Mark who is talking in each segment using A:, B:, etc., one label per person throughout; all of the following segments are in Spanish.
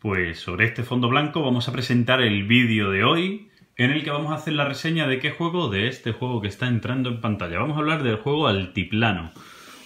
A: Pues sobre este fondo blanco vamos a presentar el vídeo de hoy en el que vamos a hacer la reseña de qué juego, de este juego que está entrando en pantalla. Vamos a hablar del juego Altiplano.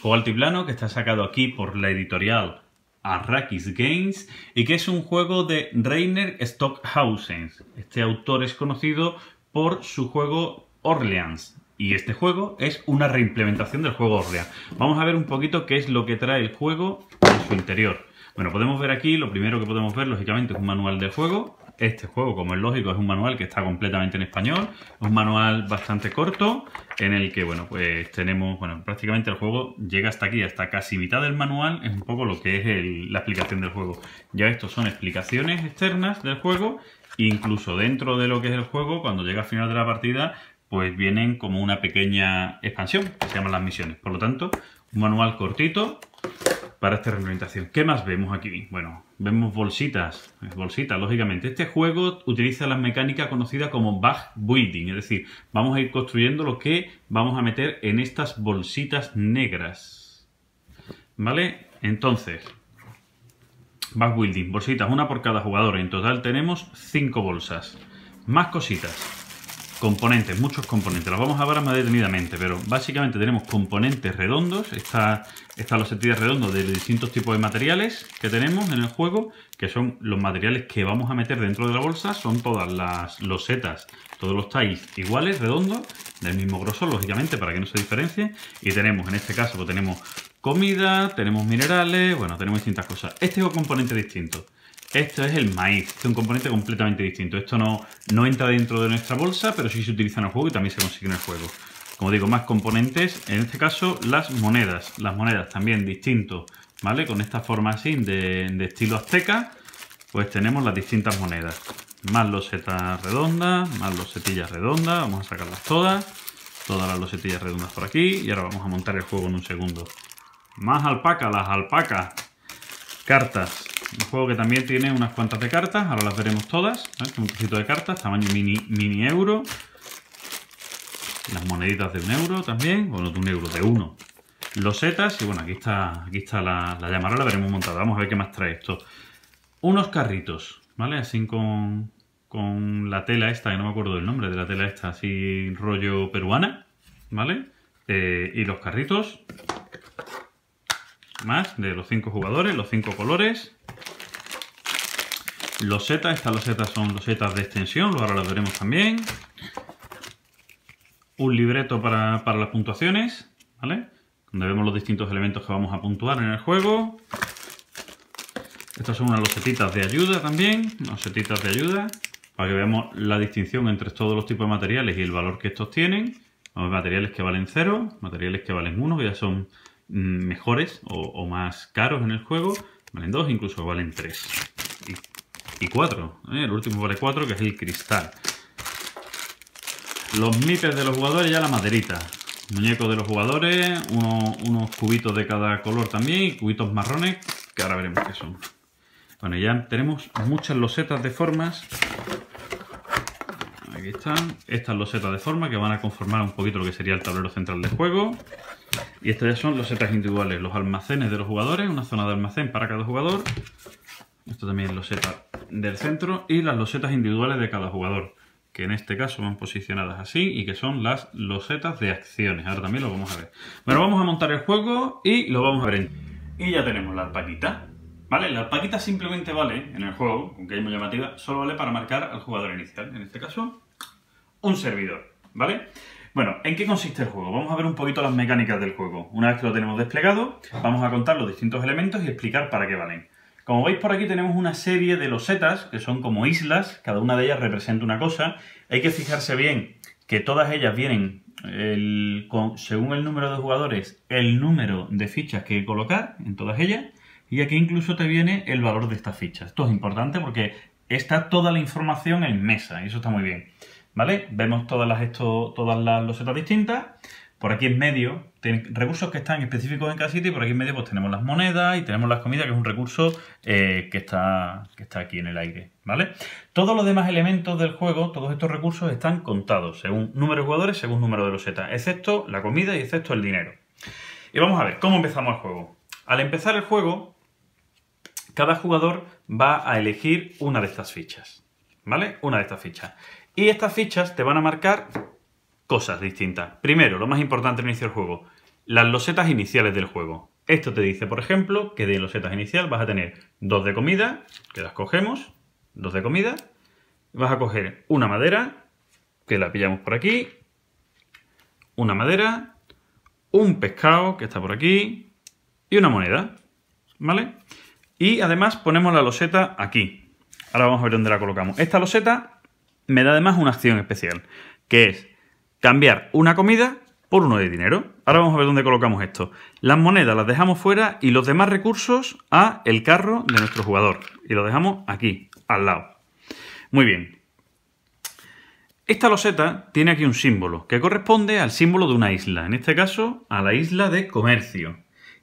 A: Juego Altiplano que está sacado aquí por la editorial Arrakis Games y que es un juego de Rainer Stockhausen. Este autor es conocido por su juego Orleans, y este juego es una reimplementación del juego Orleans. Vamos a ver un poquito qué es lo que trae el juego en su interior. Bueno, podemos ver aquí, lo primero que podemos ver, lógicamente, es un manual de juego. Este juego, como es lógico, es un manual que está completamente en español. Es un manual bastante corto, en el que, bueno, pues tenemos, bueno, prácticamente el juego llega hasta aquí, hasta casi mitad del manual, es un poco lo que es la explicación del juego. Ya estos son explicaciones externas del juego, incluso dentro de lo que es el juego, cuando llega al final de la partida, pues vienen como una pequeña expansión, que se llaman las misiones. Por lo tanto, manual cortito para esta reglamentación. ¿Qué más vemos aquí? Bueno, vemos bolsitas, eh, bolsitas, lógicamente. Este juego utiliza la mecánica conocida como back building, es decir, vamos a ir construyendo lo que vamos a meter en estas bolsitas negras. ¿Vale? Entonces, back building, bolsitas, una por cada jugador. En total tenemos cinco bolsas. Más cositas. Componentes, muchos componentes. Los vamos a ver más detenidamente, pero básicamente tenemos componentes redondos. Están los sentidos redondos de distintos tipos de materiales que tenemos en el juego, que son los materiales que vamos a meter dentro de la bolsa. Son todas las losetas, todos los tiles iguales, redondos, del mismo grosor, lógicamente, para que no se diferencie. Y tenemos, en este caso, pues tenemos comida, tenemos minerales, bueno, tenemos distintas cosas. Este es un componente distinto. Esto es el maíz, es un componente completamente distinto. Esto no, no entra dentro de nuestra bolsa, pero sí se utiliza en el juego y también se consigue en el juego. Como digo, más componentes, en este caso las monedas. Las monedas también distinto, ¿vale? Con esta forma así de, de estilo azteca, pues tenemos las distintas monedas. Más losetas redondas, más losetillas redondas, vamos a sacarlas todas. Todas las losetillas redondas por aquí y ahora vamos a montar el juego en un segundo. Más alpaca, las alpacas. Cartas, un juego que también tiene unas cuantas de cartas, ahora las veremos todas. Un poquito de cartas, tamaño mini, mini euro. Las moneditas de un euro también, bueno, de un euro, de uno. Los setas, y bueno, aquí está, aquí está la, la la veremos montada. Vamos a ver qué más trae esto. Unos carritos, ¿vale? Así con, la tela esta, que no me acuerdo el nombre de la tela esta, así rollo peruana, ¿vale? Eh, y los carritos, más de los cinco jugadores, los cinco colores, losetas. Estas losetas son losetas de extensión, ahora las veremos también. Un libreto para, las puntuaciones, ¿vale? Donde vemos los distintos elementos que vamos a puntuar en el juego. Estas son unas losetitas de ayuda también, losetitas de ayuda, para que veamos la distinción entre todos los tipos de materiales y el valor que estos tienen. materiales que valen 0, materiales que valen 1, que ya son mm, mejores o, o más caros en el juego, valen 2, incluso valen 3. ¿eh? El último vale 4, que es el cristal. Los mipes de los jugadores ya la maderita. Muñecos de los jugadores, unos cubitos de cada color también cubitos marrones, que ahora veremos qué son. Bueno, ya tenemos muchas losetas de formas. Aquí están. Estas losetas de forma que van a conformar un poquito lo que sería el tablero central del juego. Y estas ya son losetas individuales, los almacenes de los jugadores, una zona de almacén para cada jugador. Esto también es loseta del centro y las losetas individuales de cada jugador, que en este caso van posicionadas así y que son las losetas de acciones. Ahora también lo vamos a ver. Bueno, vamos a montar el juego y lo vamos a ver. Y ya tenemos la alpaquita. ¿Vale? La alpaquita simplemente vale, en el juego, aunque hay muy llamativa, solo vale para marcar al jugador inicial. En este caso, un servidor. ¿Vale? Bueno, ¿en qué consiste el juego? Vamos a ver un poquito las mecánicas del juego. Una vez que lo tenemos desplegado, vamos a contar los distintos elementos y explicar para qué valen. Como veis por aquí tenemos una serie de losetas, que son como islas, cada una de ellas representa una cosa. Hay que fijarse bien que todas ellas vienen según el número de jugadores, el número de fichas que colocar en todas ellas. Y aquí incluso te viene el valor de estas fichas. Esto es importante porque está toda la información en mesa y eso está muy bien. ¿Vale? Vemos todas las, todas las losetas distintas. Por aquí en medio, recursos que están específicos en cada sitio, y por aquí en medio pues tenemos las monedas y tenemos las comidas, que es un recurso eh, que, está, que está aquí en el aire, ¿vale? Todos los demás elementos del juego, todos estos recursos están contados, según número de jugadores, según número de losetas, excepto la comida y excepto el dinero. Y vamos a ver, ¿cómo empezamos el juego? Al empezar el juego, cada jugador va a elegir una de estas fichas, ¿vale? Una de estas fichas. Y estas fichas te van a marcar cosas distintas. Primero, lo más importante al inicio del juego, las losetas iniciales del juego. Esto te dice, por ejemplo, que de losetas inicial vas a tener dos de comida, que las cogemos, dos de comida. Vas a coger una madera, que la pillamos por aquí, una madera, un pescado, que está por aquí, y una moneda, ¿vale? Y además ponemos la loseta aquí. Ahora vamos a ver dónde la colocamos. Esta loseta me da además una acción especial, que es Cambiar una comida por uno de dinero. Ahora vamos a ver dónde colocamos esto. Las monedas las dejamos fuera y los demás recursos a el carro de nuestro jugador. Y lo dejamos aquí, al lado. Muy bien. Esta loseta tiene aquí un símbolo que corresponde al símbolo de una isla, en este caso a la isla de comercio,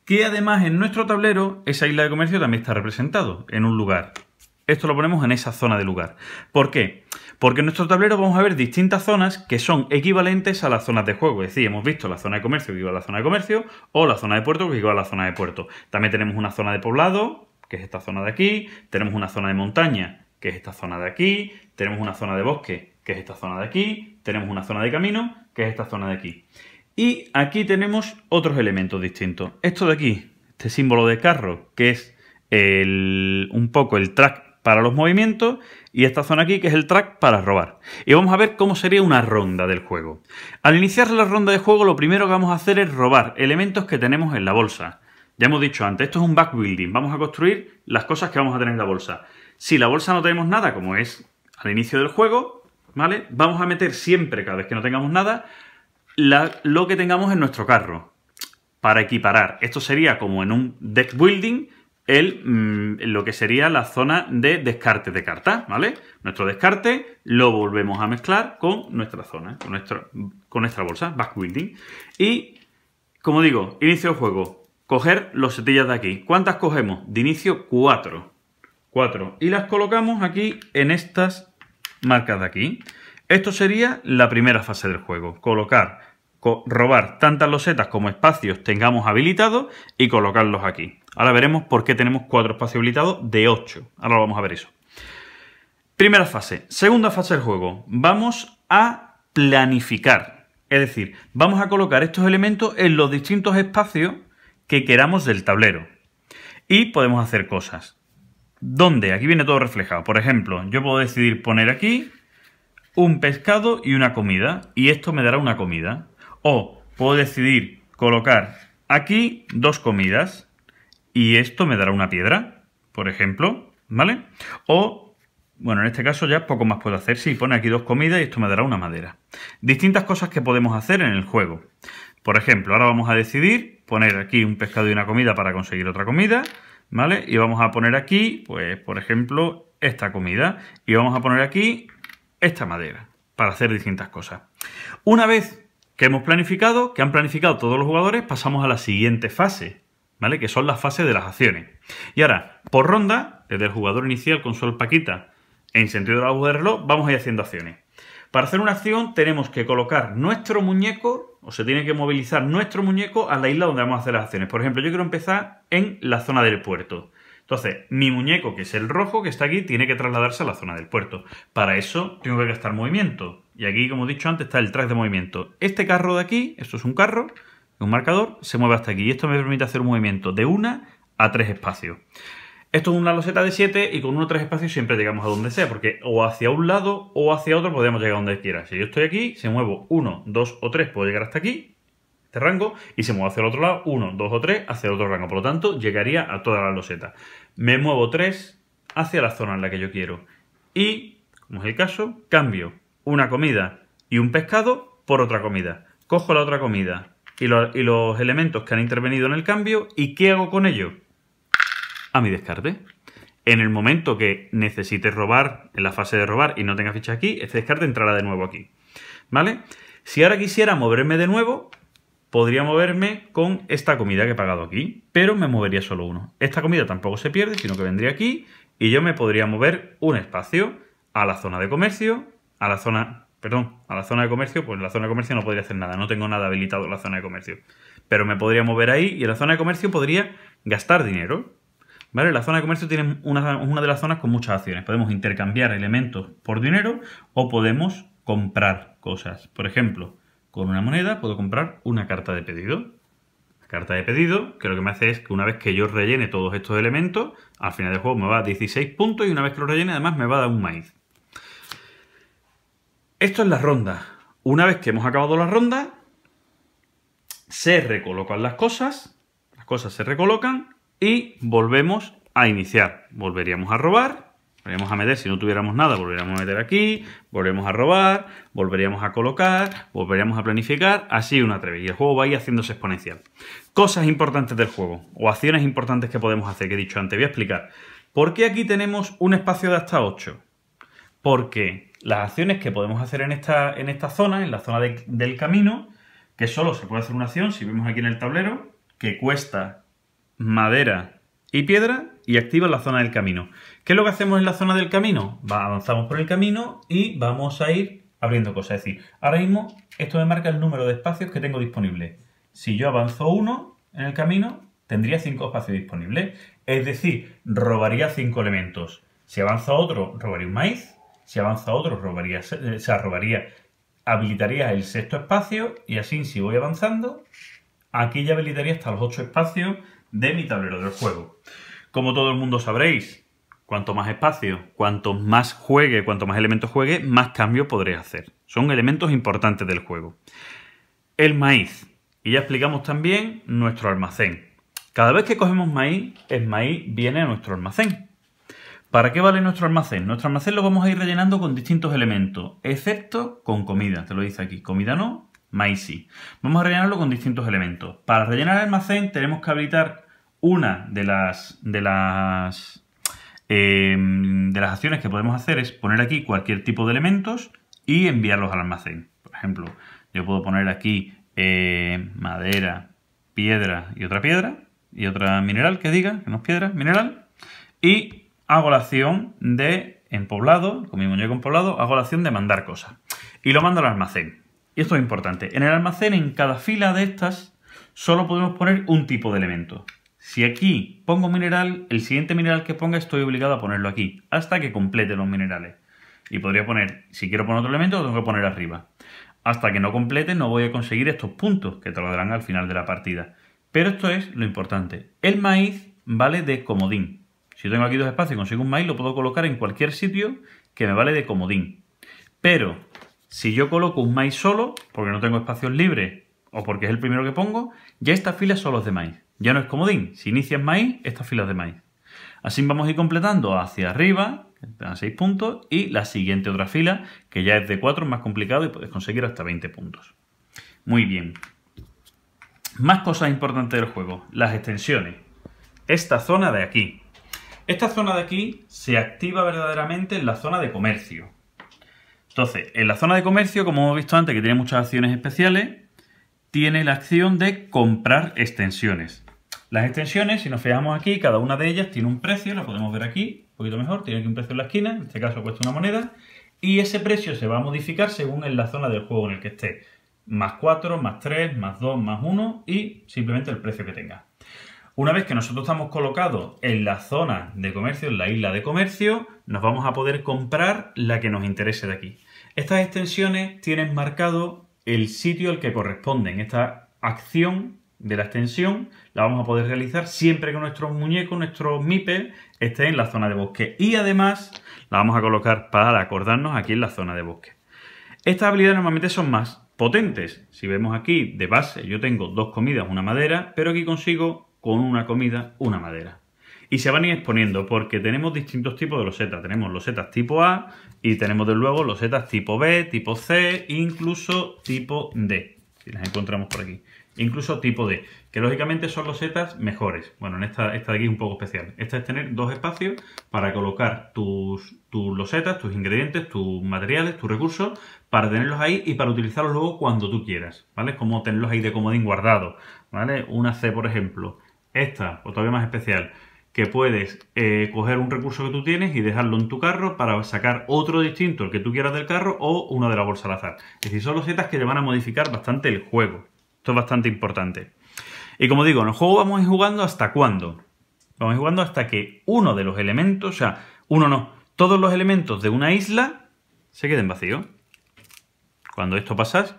A: que además en nuestro tablero esa isla de comercio también está representado en un lugar. Esto lo ponemos en esa zona de lugar. ¿Por qué? Porque en nuestro tablero vamos a ver distintas zonas que son equivalentes a las zonas de juego. Es decir, hemos visto la zona de comercio que iba a la zona de comercio o la zona de puerto que igual a la zona de puerto. También tenemos una zona de poblado, que es esta zona de aquí. Tenemos una zona de montaña, que es esta zona de aquí. Tenemos una zona de bosque, que es esta zona de aquí. Tenemos una zona de camino, que es esta zona de aquí. Y aquí tenemos otros elementos distintos. Esto de aquí, este símbolo de carro, que es un poco el track para los movimientos y esta zona aquí que es el track para robar. Y vamos a ver cómo sería una ronda del juego. Al iniciar la ronda de juego lo primero que vamos a hacer es robar elementos que tenemos en la bolsa. Ya hemos dicho antes, esto es un backbuilding, vamos a construir las cosas que vamos a tener en la bolsa. Si la bolsa no tenemos nada, como es al inicio del juego, ¿vale? Vamos a meter siempre, cada vez que no tengamos nada, lo que tengamos en nuestro carro para equiparar. Esto sería como en un deck building, el, mm, lo que sería la zona de descarte de cartas, ¿vale? Nuestro descarte lo volvemos a mezclar con nuestra zona, ¿eh? con, nuestra con nuestra bolsa, backbuilding. Y, como digo, inicio del juego, coger los setillas de aquí. ¿Cuántas cogemos? De inicio, cuatro. cuatro Y las colocamos aquí en estas marcas de aquí. Esto sería la primera fase del juego, colocar robar tantas losetas como espacios tengamos habilitados y colocarlos aquí. Ahora veremos por qué tenemos cuatro espacios habilitados de ocho. Ahora vamos a ver eso. Primera fase. Segunda fase del juego. Vamos a planificar. Es decir, vamos a colocar estos elementos en los distintos espacios que queramos del tablero. Y podemos hacer cosas. ¿Dónde? Aquí viene todo reflejado. Por ejemplo, yo puedo decidir poner aquí un pescado y una comida. Y esto me dará una comida. O puedo decidir colocar aquí dos comidas y esto me dará una piedra, por ejemplo, ¿vale? O, bueno, en este caso ya poco más puedo hacer. Si pone aquí dos comidas y esto me dará una madera. Distintas cosas que podemos hacer en el juego. Por ejemplo, ahora vamos a decidir poner aquí un pescado y una comida para conseguir otra comida, ¿vale? Y vamos a poner aquí, pues, por ejemplo, esta comida. Y vamos a poner aquí esta madera para hacer distintas cosas. Una vez que hemos planificado, que han planificado todos los jugadores, pasamos a la siguiente fase, ¿vale? Que son las fases de las acciones. Y ahora, por ronda, desde el jugador inicial con su Paquita, en sentido de la aguja de reloj, vamos a ir haciendo acciones. Para hacer una acción tenemos que colocar nuestro muñeco, o se tiene que movilizar nuestro muñeco a la isla donde vamos a hacer las acciones. Por ejemplo, yo quiero empezar en la zona del puerto. Entonces, mi muñeco, que es el rojo que está aquí, tiene que trasladarse a la zona del puerto. Para eso tengo que gastar movimiento. Y aquí, como he dicho antes, está el track de movimiento. Este carro de aquí, esto es un carro, un marcador, se mueve hasta aquí. Y esto me permite hacer un movimiento de una a tres espacios. Esto es una loseta de 7 y con uno o tres espacios siempre llegamos a donde sea, porque o hacia un lado o hacia otro podemos llegar a donde quiera. Si yo estoy aquí, se muevo uno, dos o tres, puedo llegar hasta aquí, este rango, y se muevo hacia el otro lado, uno, dos o tres, hacia el otro rango. Por lo tanto, llegaría a toda la loseta me muevo tres hacia la zona en la que yo quiero. Y, como es el caso, cambio una comida y un pescado por otra comida. Cojo la otra comida y, los elementos que han intervenido en el cambio y ¿qué hago con ello? A mi descarte. En el momento que necesite robar, en la fase de robar y no tenga ficha aquí, este descarte entrará de nuevo aquí. ¿Vale? Si ahora quisiera moverme de nuevo, podría moverme con esta comida que he pagado aquí, pero me movería solo uno. Esta comida tampoco se pierde, sino que vendría aquí y yo me podría mover un espacio a la zona de comercio, a la zona, perdón, a la zona de comercio, pues en la zona de comercio no podría hacer nada, no tengo nada habilitado en la zona de comercio, pero me podría mover ahí y en la zona de comercio podría gastar dinero. ¿Vale? La zona de comercio tiene una, una de las zonas con muchas acciones. Podemos intercambiar elementos por dinero o podemos comprar cosas. Por ejemplo, con una moneda puedo comprar una carta de pedido. La carta de pedido que lo que me hace es que una vez que yo rellene todos estos elementos, al final del juego me va a 16 puntos y una vez que lo rellene además me va a dar un maíz. Esto es la ronda. Una vez que hemos acabado la ronda, se recolocan las cosas, las cosas se recolocan y volvemos a iniciar. Volveríamos a robar Volveríamos a meter, si no tuviéramos nada, volveríamos a meter aquí, volveríamos a robar, volveríamos a colocar, volveríamos a planificar, así una otra Y el juego va a ir haciéndose exponencial. Cosas importantes del juego, o acciones importantes que podemos hacer, que he dicho antes, voy a explicar. ¿Por qué aquí tenemos un espacio de hasta 8? Porque las acciones que podemos hacer en esta, en esta zona, en la zona del camino, que solo se puede hacer una acción, si vemos aquí en el tablero, que cuesta madera y piedra y activa la zona del camino. ¿Qué es lo que hacemos en la zona del camino? avanzamos por el camino y vamos a ir abriendo cosas. Es decir, ahora mismo esto me marca el número de espacios que tengo disponibles. Si yo avanzo uno en el camino, tendría cinco espacios disponibles. Es decir, robaría cinco elementos. Si avanza otro, robaría un maíz. Si avanza otro, robaría, eh, o robaría, habilitaría el sexto espacio y así si voy avanzando, aquí ya habilitaría hasta los ocho espacios de mi tablero del juego. Como todo el mundo sabréis, cuanto más espacio, cuanto más juegue, cuanto más elementos juegue, más cambios podré hacer. Son elementos importantes del juego. El maíz. Y ya explicamos también nuestro almacén. Cada vez que cogemos maíz, el maíz viene a nuestro almacén. ¿Para qué vale nuestro almacén? Nuestro almacén lo vamos a ir rellenando con distintos elementos, excepto con comida, te lo dice aquí. Comida no, Vamos a rellenarlo con distintos elementos. Para rellenar el almacén tenemos que habilitar una de las, de las, em, de las acciones que podemos hacer es poner aquí cualquier tipo de elementos y enviarlos al almacén. Por ejemplo, yo puedo poner aquí eh, madera, piedra y otra piedra y otra mineral que diga, que no es piedra, mineral. Y hago la acción de en poblado, con mi muñeco en poblado, hago la acción de mandar cosas. Y lo mando al almacén. Y esto es importante. En el almacén, en cada fila de estas, solo podemos poner un tipo de elemento. Si aquí pongo mineral, el siguiente mineral que ponga estoy obligado a ponerlo aquí, hasta que complete los minerales. Y podría poner, si quiero poner otro elemento, lo tengo que poner arriba. Hasta que no complete no voy a conseguir estos puntos, que te lo darán al final de la partida. Pero esto es lo importante. El maíz vale de comodín. Si tengo aquí dos espacios y consigo un maíz, lo puedo colocar en cualquier sitio que me vale de comodín. Pero si yo coloco un maíz solo, porque no tengo espacios libres o porque es el primero que pongo, ya estas fila solo es de maíz. Ya no es comodín. Si inicias maíz, estas filas de maíz. Así vamos a ir completando hacia arriba, dan 6 puntos, y la siguiente otra fila, que ya es de 4, más complicado y puedes conseguir hasta 20 puntos. Muy bien. Más cosas importantes del juego, las extensiones. Esta zona de aquí. Esta zona de aquí se activa verdaderamente en la zona de comercio. Entonces, en la zona de comercio, como hemos visto antes, que tiene muchas acciones especiales, tiene la acción de comprar extensiones. Las extensiones, si nos fijamos aquí, cada una de ellas tiene un precio, lo podemos ver aquí, un poquito mejor, tiene aquí un precio en la esquina, en este caso cuesta una moneda, y ese precio se va a modificar según en la zona del juego en el que esté. Más 4, más 3, más 2, más 1 y simplemente el precio que tenga. Una vez que nosotros estamos colocados en la zona de comercio, en la isla de comercio, nos vamos a poder comprar la que nos interese de aquí. Estas extensiones tienen marcado el sitio al que corresponden. Esta acción de la extensión la vamos a poder realizar siempre que nuestro muñeco, nuestro MIPE, esté en la zona de bosque. Y además la vamos a colocar para acordarnos aquí en la zona de bosque. Estas habilidades normalmente son más potentes. Si vemos aquí, de base, yo tengo dos comidas, una madera, pero aquí consigo con una comida una madera. Y se van a ir exponiendo porque tenemos distintos tipos de losetas. Tenemos losetas tipo A y tenemos de luego losetas tipo B, tipo C, incluso tipo D. Si las encontramos por aquí. Incluso tipo D, que lógicamente son losetas mejores. Bueno, en esta, esta de aquí es un poco especial. Esta es tener dos espacios para colocar tus, tus losetas, tus ingredientes, tus materiales, tus recursos, para tenerlos ahí y para utilizarlos luego cuando tú quieras, ¿vale? como tenerlos ahí de comodín guardado, ¿vale? Una C, por ejemplo, esta, o todavía más especial, que puedes eh, coger un recurso que tú tienes y dejarlo en tu carro para sacar otro distinto, el que tú quieras del carro, o uno de la bolsa al azar. Es decir, son losetas que le van a modificar bastante el juego. Esto es bastante importante. Y como digo, en el juego vamos ir jugando hasta cuándo. Vamos jugando hasta que uno de los elementos, o sea, uno no, todos los elementos de una isla se queden vacíos. Cuando esto pasas,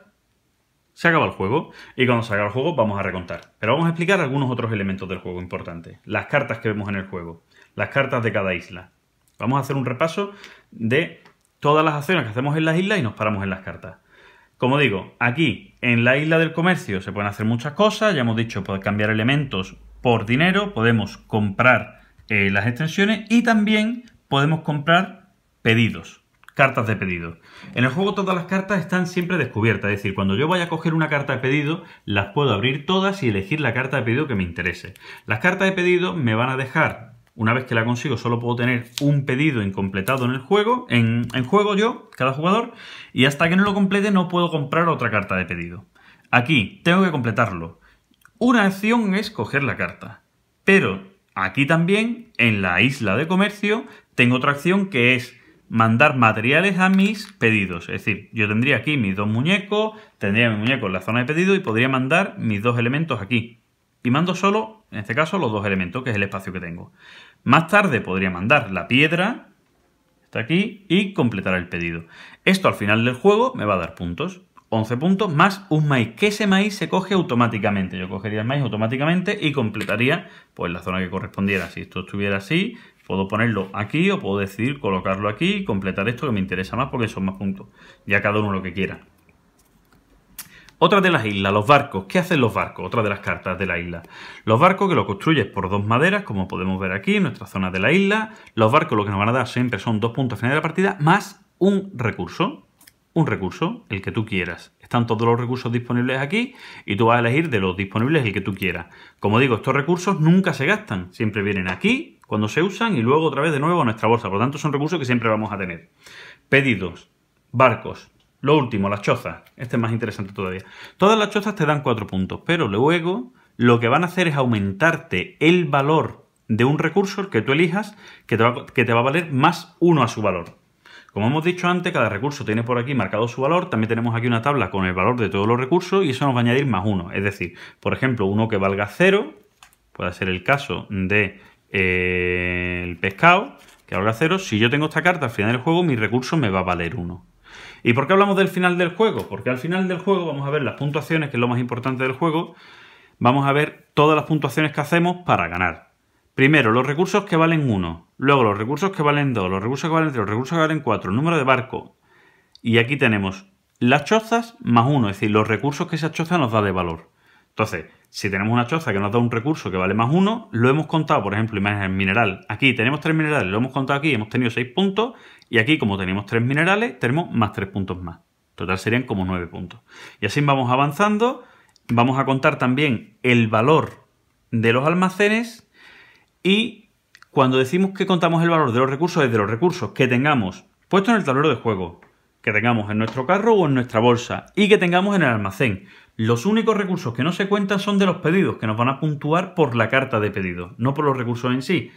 A: se acaba el juego y cuando se acaba el juego vamos a recontar. Pero vamos a explicar algunos otros elementos del juego importantes. Las cartas que vemos en el juego, las cartas de cada isla. Vamos a hacer un repaso de todas las acciones que hacemos en las islas y nos paramos en las cartas. Como digo, aquí en la isla del comercio se pueden hacer muchas cosas, ya hemos dicho, podemos cambiar elementos por dinero, podemos comprar eh, las extensiones y también podemos comprar pedidos cartas de pedido. En el juego todas las cartas están siempre descubiertas, es decir, cuando yo vaya a coger una carta de pedido, las puedo abrir todas y elegir la carta de pedido que me interese. Las cartas de pedido me van a dejar, una vez que la consigo, solo puedo tener un pedido incompletado en el juego, en, en juego yo, cada jugador, y hasta que no lo complete no puedo comprar otra carta de pedido. Aquí tengo que completarlo. Una acción es coger la carta, pero aquí también, en la isla de comercio, tengo otra acción que es mandar materiales a mis pedidos. Es decir, yo tendría aquí mis dos muñecos, tendría mi muñeco en la zona de pedido y podría mandar mis dos elementos aquí. Y mando solo, en este caso, los dos elementos, que es el espacio que tengo. Más tarde podría mandar la piedra, está aquí, y completar el pedido. Esto al final del juego me va a dar puntos. 11 puntos más un maíz, que ese maíz se coge automáticamente. Yo cogería el maíz automáticamente y completaría pues la zona que correspondiera. Si esto estuviera así, Puedo ponerlo aquí o puedo decidir colocarlo aquí y completar esto que me interesa más porque son más puntos. Ya cada uno lo que quiera. Otra de las islas, los barcos. ¿Qué hacen los barcos? Otra de las cartas de la isla. Los barcos que lo construyes por dos maderas, como podemos ver aquí en nuestra zona de la isla. Los barcos lo que nos van a dar siempre son dos puntos al final de la partida, más un recurso. Un recurso, el que tú quieras. Están todos los recursos disponibles aquí y tú vas a elegir de los disponibles el que tú quieras. Como digo, estos recursos nunca se gastan. Siempre vienen aquí cuando se usan y luego otra vez de nuevo a nuestra bolsa. Por lo tanto, son recursos que siempre vamos a tener. Pedidos, barcos, lo último, las chozas. Este es más interesante todavía. Todas las chozas te dan cuatro puntos, pero luego lo que van a hacer es aumentarte el valor de un recurso, que tú elijas, que te va, que te va a valer más uno a su valor. Como hemos dicho antes, cada recurso tiene por aquí marcado su valor. También tenemos aquí una tabla con el valor de todos los recursos y eso nos va a añadir más uno. Es decir, por ejemplo, uno que valga cero, puede ser el caso de el pescado, que ahora cero. Si yo tengo esta carta al final del juego, mi recurso me va a valer 1. ¿Y por qué hablamos del final del juego? Porque al final del juego vamos a ver las puntuaciones, que es lo más importante del juego. Vamos a ver todas las puntuaciones que hacemos para ganar. Primero, los recursos que valen 1, luego los recursos que valen 2, los recursos que valen 3, los recursos que valen 4, número de barco. Y aquí tenemos las chozas más 1, es decir, los recursos que esa choza nos da de valor. Entonces, si tenemos una choza que nos da un recurso que vale más uno, lo hemos contado, por ejemplo, imagen mineral. Aquí tenemos tres minerales, lo hemos contado aquí, hemos tenido seis puntos. Y aquí, como tenemos tres minerales, tenemos más tres puntos más. Total serían como nueve puntos. Y así vamos avanzando. Vamos a contar también el valor de los almacenes. Y cuando decimos que contamos el valor de los recursos, es de los recursos que tengamos puesto en el tablero de juego, que tengamos en nuestro carro o en nuestra bolsa y que tengamos en el almacén. Los únicos recursos que no se cuentan son de los pedidos, que nos van a puntuar por la carta de pedido, no por los recursos en sí.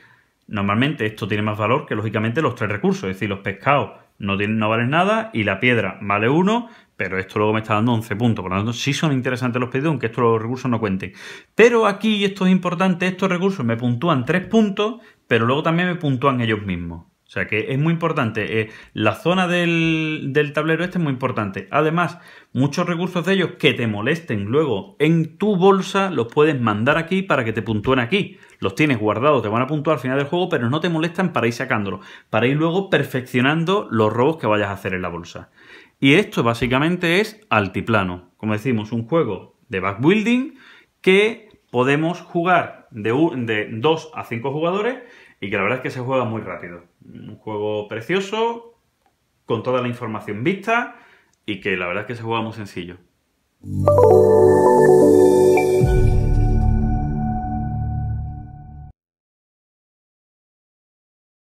A: Normalmente esto tiene más valor que lógicamente los tres recursos, es decir, los pescados no, tienen, valen nada y la piedra vale uno, pero esto luego me está dando 11 puntos. Por lo tanto, sí son interesantes los pedidos, aunque estos recursos no cuenten. Pero aquí, y esto es importante, estos recursos me puntúan tres puntos, pero luego también me puntúan ellos mismos. O sea que es muy importante. Eh, la zona del, tablero este es muy importante. Además, muchos recursos de ellos que te molesten luego en tu bolsa los puedes mandar aquí para que te puntúen aquí. Los tienes guardados, te van a puntuar al final del juego, pero no te molestan para ir sacándolos, para ir luego perfeccionando los robos que vayas a hacer en la bolsa. Y esto básicamente es altiplano. Como decimos, un juego de backbuilding que podemos jugar de, de 2 a 5 jugadores y que la verdad es que se juega muy rápido. Un juego precioso, con toda la información vista y que la verdad es que se juega muy sencillo.